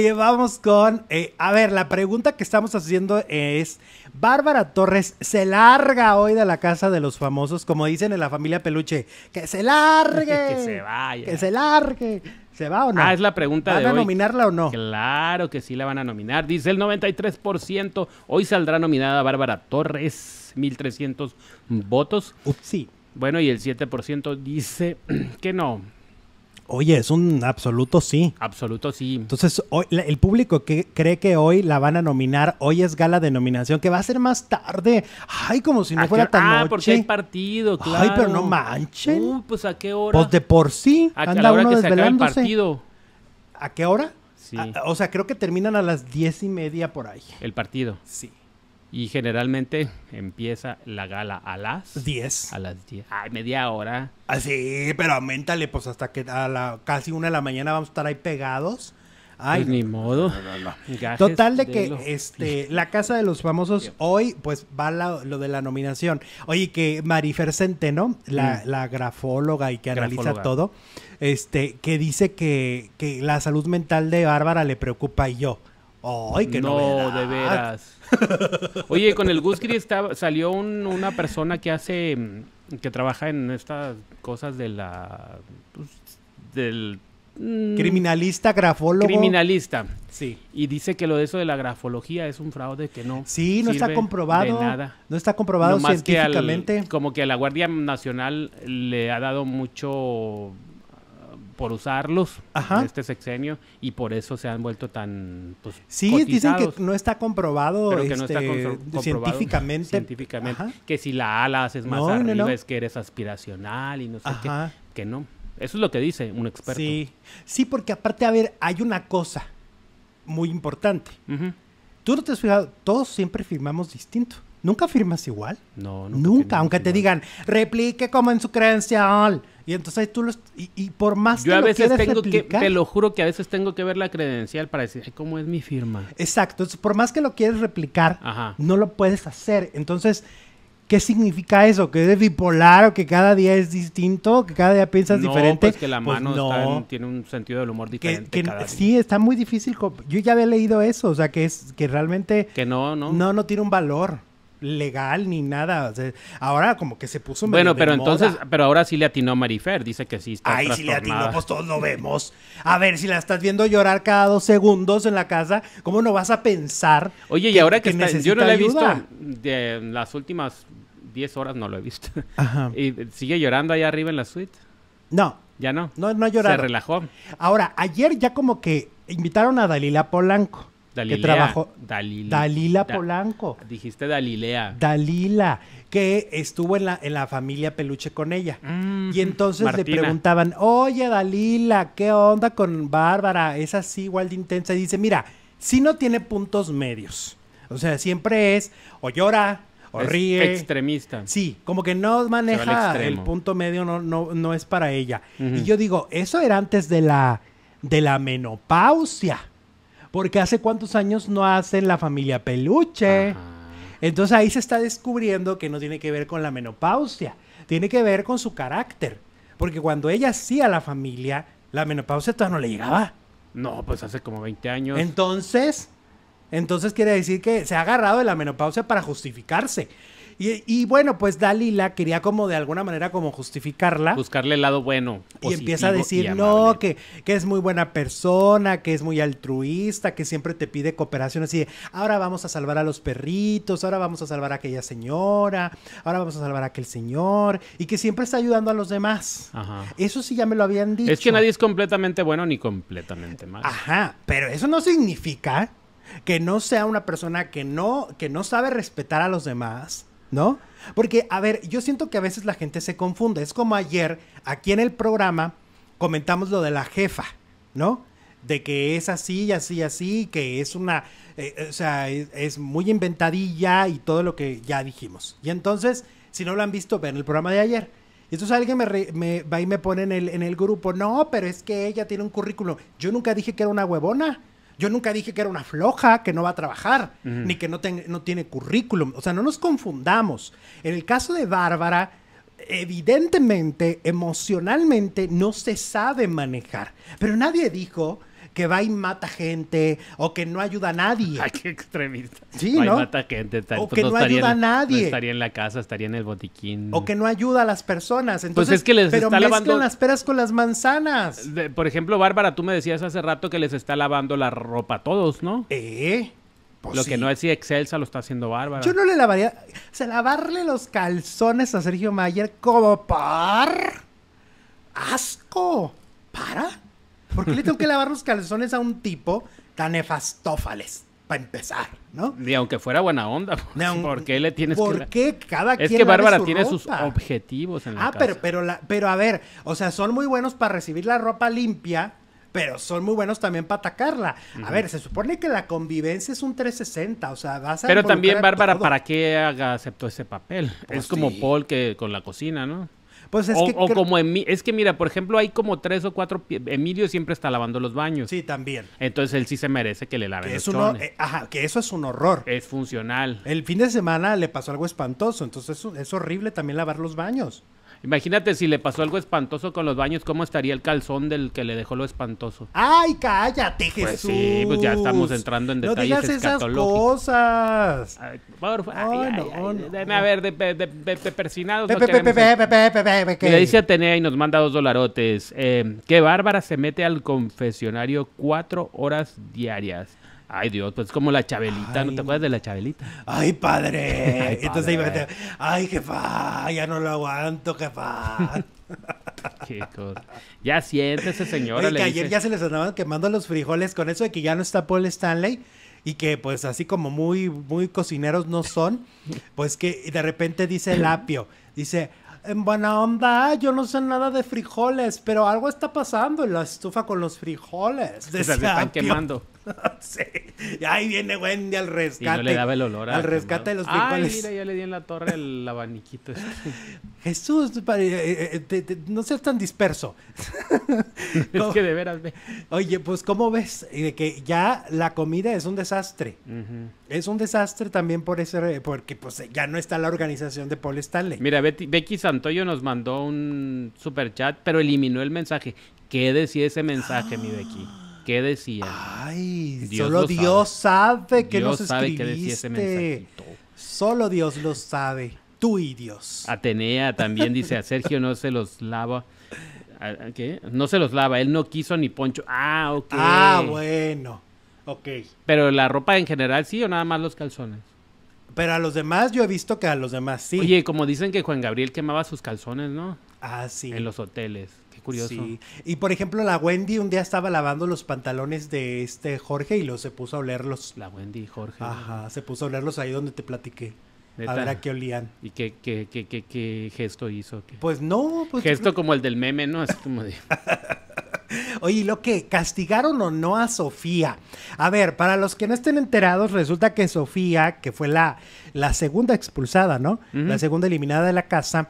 llevamos vamos con, eh, a ver, la pregunta que estamos haciendo es, Bárbara Torres se larga hoy de la casa de los famosos, como dicen en la familia Peluche, que se largue. que se vaya. Que se largue. ¿Se va o no? Ah, es la pregunta ¿Van a nominarla o no? Claro que sí la van a nominar. Dice el 93%. Hoy saldrá nominada Bárbara Torres, 1.300 votos. sí. Bueno, y el 7% dice que no. Oye, es un absoluto sí. Absoluto sí. Entonces, hoy, el público que cree que hoy la van a nominar, hoy es gala de nominación, que va a ser más tarde. Ay, como si no fuera tan ah, noche. Ah, porque hay partido, claro. Ay, pero no manchen. Uh, pues a qué hora. Pues de por sí ah, a, anda hora uno que se el partido. ¿A qué hora? Sí. o sea, creo que terminan a las diez y media por ahí. El partido. Sí. Y generalmente empieza la gala a las 10. A las 10. Ay, media hora. Así, ah, pero aumentale, pues hasta que a la, casi una de la mañana vamos a estar ahí pegados. Ay, pues, ni modo. No, no, Total de, que este la casa de los famosos hoy pues va lo de la nominación. Oye que Marifer Centeno, mm. la, grafóloga y que analiza todo, este que dice que, que la salud mental de Bárbara le preocupa y yo. ¡Ay, qué No, de veras. Oye, con el Gusgri salió una persona que hace, mm, que trabaja en estas cosas de la, pues, del... Mm, criminalista, grafólogo. Criminalista. Sí. Y dice que lo de eso de la grafología es un fraude que no. Sí, no está comprobado. nada. No está comprobado más científicamente. Que como que a la Guardia Nacional le ha dado mucho por usarlos en este sexenio y por eso se han vuelto tan pues, Sí, dicen que no está comprobado, este, científicamente. que si la ala haces más arriba es que eres aspiracional y no sé qué. Que no. Eso es lo que dice un experto. Sí, sí porque aparte, a ver, hay una cosa muy importante. Tú no te has fijado, todos siempre firmamos distinto. ¿Nunca firmas igual? No, nunca. aunque te digan, replique como en su credencial. Y entonces tú lo... Y, por más Yo a lo veces tengo que... Te lo juro que a veces tengo que ver la credencial para decir, ¿cómo es mi firma? Exacto. Entonces, por más que lo quieres replicar, no lo puedes hacer. Entonces... ¿Qué significa eso? ¿Que eres bipolar o que cada día es distinto? ¿Que cada día piensas diferente? Pues que la pues mano tiene un sentido del humor diferente. Sí, está muy difícil. Yo ya había leído eso, o sea, que es que realmente. Que no, no. No, no tiene un valor legal ni nada. ahora como que se puso Bueno, pero entonces, pero ahora sí le atinó Marifer, dice que sí está. Ahí sí le atinó, pues todos lo vemos. A ver, si la estás viendo llorar cada dos segundos en la casa, ¿cómo no vas a pensar? Oye, y ahora que, yo no la he visto de las últimas diez horas no lo he visto. Ajá. ¿Y sigue llorando ahí arriba en la suite? No. ¿Ya no? No, no ha llorado. Se relajó. Ahora, ayer ya como que invitaron a Dalila Polanco que trabajó Dalila, Polanco. dijiste Dalilea. Dalila, que estuvo en la, en la familia Peluche con ella. y entonces le preguntaban, oye Dalila, ¿qué onda con Bárbara? Es así igual de intensa. Y dice, mira, si no tiene puntos medios. O sea, siempre es o llora o ríe. Extremista. Sí, como que no maneja el punto medio, no, no, es para ella. Y yo digo, eso era antes de la, de la menopausia. Porque hace cuántos años no hacen la familia peluche. Entonces ahí se está descubriendo que no tiene que ver con la menopausia, tiene que ver con su carácter. Porque cuando ella hacía la familia, la menopausia todavía no le llegaba. No, pues hace como 20 años. Entonces, entonces quiere decir que se ha agarrado de la menopausia para justificarse. Y, bueno, pues Dalila quería como de alguna manera como justificarla. Buscarle el lado bueno. Y empieza a decir, no, que, que es muy buena persona, que es muy altruista, que siempre te pide cooperación. Así de, ahora vamos a salvar a los perritos, ahora vamos a salvar a aquella señora, ahora vamos a salvar a aquel señor. Y que siempre está ayudando a los demás. Ajá. Eso sí ya me lo habían dicho. Es que nadie es completamente bueno ni completamente malo. Ajá, pero eso no significa que no sea una persona que no, que no sabe respetar a los demás, ¿no? Porque, a ver, yo siento que a veces la gente se confunde. Es como ayer, aquí en el programa, comentamos lo de la jefa, ¿no? De que es así, así, así, que es una, eh, o sea, es, muy inventadilla y todo lo que ya dijimos. Y entonces, si no lo han visto, ven el programa de ayer. Y entonces alguien me, me va y me pone en el, en el grupo, no, pero es que ella tiene un currículum. Yo nunca dije que era una huevona. Yo nunca dije que era una floja, que no va a trabajar, ni que no, no tiene currículum. O sea, no nos confundamos. En el caso de Bárbara, evidentemente, emocionalmente, no se sabe manejar. Pero nadie dijo que va y mata gente o que no ayuda a nadie. Ay, qué extremista. Sí, ¿no? mata gente. o pues, que no, ayuda a nadie. estaría en la casa, estaría en el botiquín. O que no ayuda a las personas. Pues Entonces, que les pero las peras con las manzanas. por ejemplo, Bárbara, tú me decías hace rato que les está lavando la ropa a todos, ¿no? Eh. Pues lo que no es si Excelsa lo está haciendo Bárbara. Yo no le lavaría. O sea, lavarle los calzones a Sergio Mayer como par. ¡Asco! ¿Para? ¿Por qué le tengo que lavar los calzones a un tipo tan nefastófales? Para empezar, ¿no? Y aunque fuera buena onda, ¿por, qué le tienes que...? qué cada quien Es que Bárbara tiene sus objetivos en la Ah, pero, pero, pero a ver, o sea, son muy buenos para recibir la ropa limpia, pero son muy buenos también para atacarla. A ver, se supone que la convivencia es un 360, o sea, vas a... Pero también, Bárbara, ¿para qué haga, aceptó ese papel? Pues es como Paul que con la cocina, ¿no? Pues es o, que, como es que mira, por ejemplo, hay como tres o cuatro. Emilio siempre está lavando los baños. Sí, también. Entonces él sí se merece que le laven los eh, ajá, que eso es un horror. Es funcional. El fin de semana le pasó algo espantoso, entonces es horrible también lavar los baños. Imagínate si le pasó algo espantoso con los baños, ¿cómo estaría el calzón del que le dejó lo espantoso? ¡Ay, cállate, Jesús! Pues sí, pues ya estamos entrando en detalles no digas esas cosas! a ver, de, de, Le dice Atenea y nos manda dos dolarotes. Eh, qué bárbara se mete al confesionario cuatro horas diarias. Ay, Dios, pues como la Chabelita, ¿no te acuerdas de la Chabelita? Ay, padre. ay, Entonces decir, ay, jefa, ya no lo aguanto, jefa. Qué cosa. Ya siéntese, ese señor. que ayer ya se les andaban quemando los frijoles con eso de que ya no está Paul Stanley y que pues así como muy, muy cocineros no son, pues que de repente dice el apio, dice, en buena onda, yo no sé nada de frijoles, pero algo está pasando en la estufa con los frijoles. o están quemando. sí. Y ahí viene Wendy al rescate. le daba el olor. Al rescate de los frijoles. Ay, mira, ya le di en la torre el abaniquito. Este. Jesús, eh, eh, no seas tan disperso. es que de veras. Oye, pues, ¿cómo ves? Eh, que ya la comida es un desastre. Es un desastre también por ese, porque pues ya no está la organización de Paul Stanley. Mira, Becky Santoyo nos mandó un super chat, pero eliminó el mensaje. ¿Qué decía ese mensaje, mi Becky? Ah qué decía. Ay, solo Dios sabe que nos escribiste. Solo Dios lo sabe. Tú y Dios. Atenea también dice, a Sergio no se los lava. ¿Qué? No se los lava, él no quiso ni poncho. Ah, ok. Ah, bueno. Ok. Pero la ropa en general sí o nada más los calzones. Pero a los demás yo he visto que a los demás sí. Oye, como dicen que Juan Gabriel quemaba sus calzones, ¿no? Ah, sí. En los hoteles. Qué curioso. Y por ejemplo, la Wendy un día estaba lavando los pantalones de este Jorge y los se puso a olerlos. La Wendy, Jorge. Ajá, se puso a olerlos ahí donde te platiqué. A ver qué olían. ¿Y qué, qué, qué, qué, qué gesto hizo? Pues no. Pues, gesto como el del meme, ¿no? Así como de... Oye, lo que castigaron o no a Sofía. A ver, para los que no estén enterados, resulta que Sofía, que fue la, la segunda expulsada, ¿no? La segunda eliminada de la casa,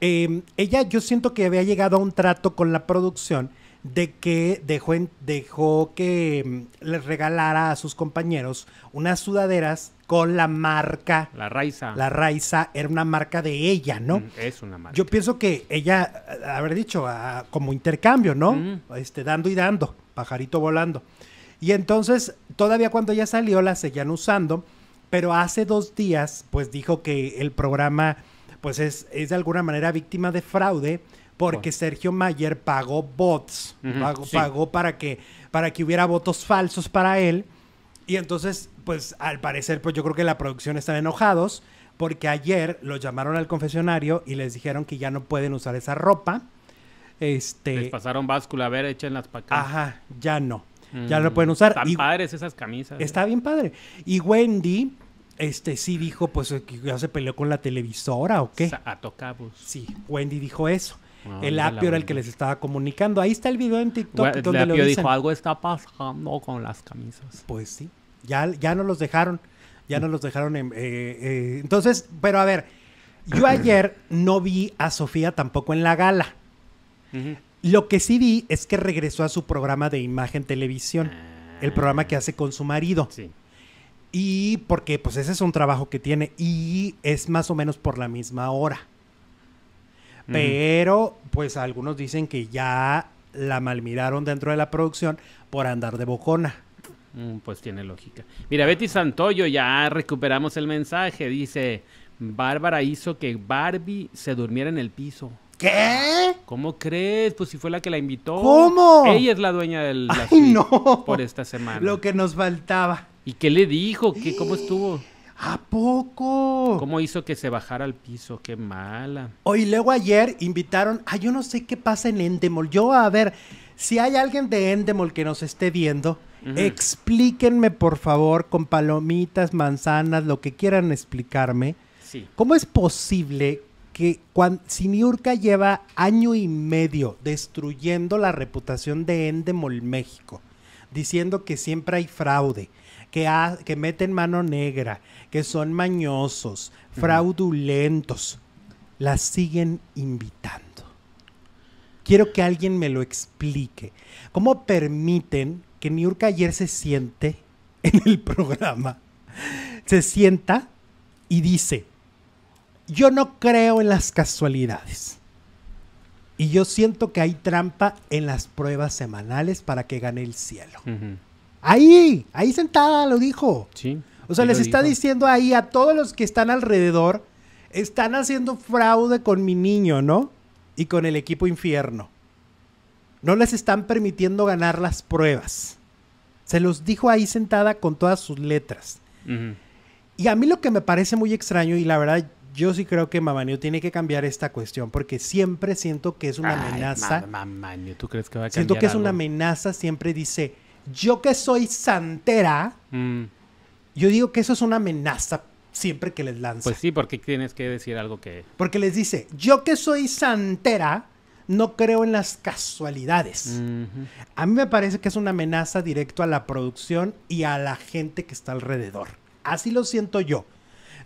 Em, ella yo siento que había llegado a un trato con la producción de que dejó, dejó que em, les regalara a sus compañeros unas sudaderas con la marca. La Raiza. La Raiza era una marca de ella, ¿no? Mm, es una marca. Yo pienso que ella, haber dicho, como intercambio, ¿no? Este, dando y dando, pajarito volando. Y entonces, todavía cuando ella salió, la seguían usando, pero hace dos días, pues dijo que el programa pues es, de alguna manera víctima de fraude porque Sergio Mayer pagó bots, pagó, para, que, para que hubiera votos falsos para él. Y entonces, pues al parecer, pues yo creo que la producción están enojados porque ayer los llamaron al confesionario y les dijeron que ya no pueden usar esa ropa. Este... Les pasaron báscula, a ver, echen las acá. Ajá, ya no. ya no mm, pueden usar. Están padres esas camisas. Está ¿eh? bien padre. Y Wendy, este sí dijo, pues eh, que ya se peleó con la televisora o qué. A tocabos. Sí, Wendy dijo eso. Ah, el apio era el que les estaba comunicando. Ahí está el video en TikTok donde el dijo algo está pasando con las camisas. Pues sí, ya, ya no los dejaron, ya no los dejaron. En, eh, eh, Entonces, pero a ver, yo ayer no vi a Sofía tampoco en la gala. Lo que sí vi es que regresó a su programa de imagen televisión, ah. el programa que hace con su marido. Sí. Y porque pues ese es un trabajo que tiene y es más o menos por la misma hora. Pero pues algunos dicen que ya la malmiraron dentro de la producción por andar de bocona. Mm, pues tiene lógica. Mira, Betty Santoyo, ya recuperamos el mensaje. Dice, Bárbara hizo que Barbie se durmiera en el piso. ¿Qué? ¿Cómo crees? Pues si fue la que la invitó. ¿Cómo? Ella es la dueña del... no. Por esta semana. Lo que nos faltaba. ¿Y qué le dijo? ¿Qué, ¿Cómo estuvo? ¿A poco? ¿Cómo hizo que se bajara al piso? Qué mala. Hoy luego ayer invitaron ¡Ah! yo no sé qué pasa en Endemol. Yo a ver, si hay alguien de Endemol que nos esté viendo, explíquenme por favor con palomitas, manzanas, lo que quieran explicarme. ¿Cómo es posible que cuando, lleva año y medio destruyendo la reputación de Endemol México, diciendo que siempre hay fraude, que, meten mano negra, que son mañosos, fraudulentos, las siguen invitando. Quiero que alguien me lo explique. ¿Cómo permiten que Niurka ayer se siente en el programa? Se sienta y dice, yo no creo en las casualidades. Y yo siento que hay trampa en las pruebas semanales para que gane el cielo. Ahí, ahí sentada lo dijo. Sí. O sea, les está diciendo ahí a todos los que están alrededor, están haciendo fraude con mi niño, ¿no? Y con el equipo infierno. No les están permitiendo ganar las pruebas. Se los dijo ahí sentada con todas sus letras. Y a mí lo que me parece muy extraño, y la verdad yo sí creo que Mamaneo tiene que cambiar esta cuestión porque siempre siento que es una amenaza. Ay, ¿tú crees que va a cambiar Siento que es una amenaza, siempre dice, yo que soy santera, mm. yo digo que eso es una amenaza siempre que les lanza. Pues sí, porque tienes que decir algo que... Porque les dice, yo que soy santera, no creo en las casualidades. A mí me parece que es una amenaza directa a la producción y a la gente que está alrededor. Así lo siento yo.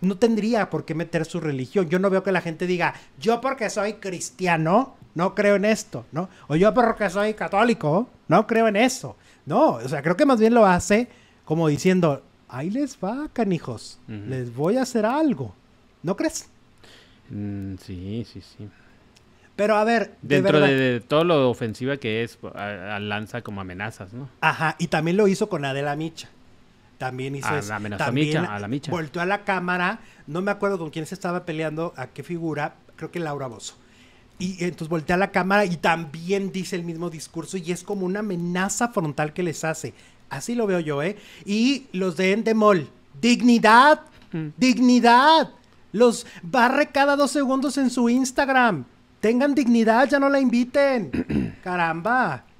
No tendría por qué meter su religión. Yo no veo que la gente diga, yo porque soy cristiano, no creo en esto, ¿no? O yo porque soy católico, no creo en eso. No, o sea, creo que más bien lo hace como diciendo, ahí les va, canijos, les voy a hacer algo. ¿No crees? Mm, sí, sí, sí. Pero a ver. Dentro de, todo lo ofensiva que es, pues, lanza como amenazas, ¿no? Ajá, y también lo hizo con Adela Micha. También hizo ah, eso. también a Micha, a la Micha. Voltó a la cámara, no me acuerdo con quién se estaba peleando, a qué figura, creo que Laura Bozo. Y entonces voltea la cámara y también dice el mismo discurso y es como una amenaza frontal que les hace. Así lo veo yo, ¿eh? Y los de Endemol, dignidad, mm. dignidad. Los barre cada dos segundos en su Instagram. Tengan dignidad, ya no la inviten. Caramba.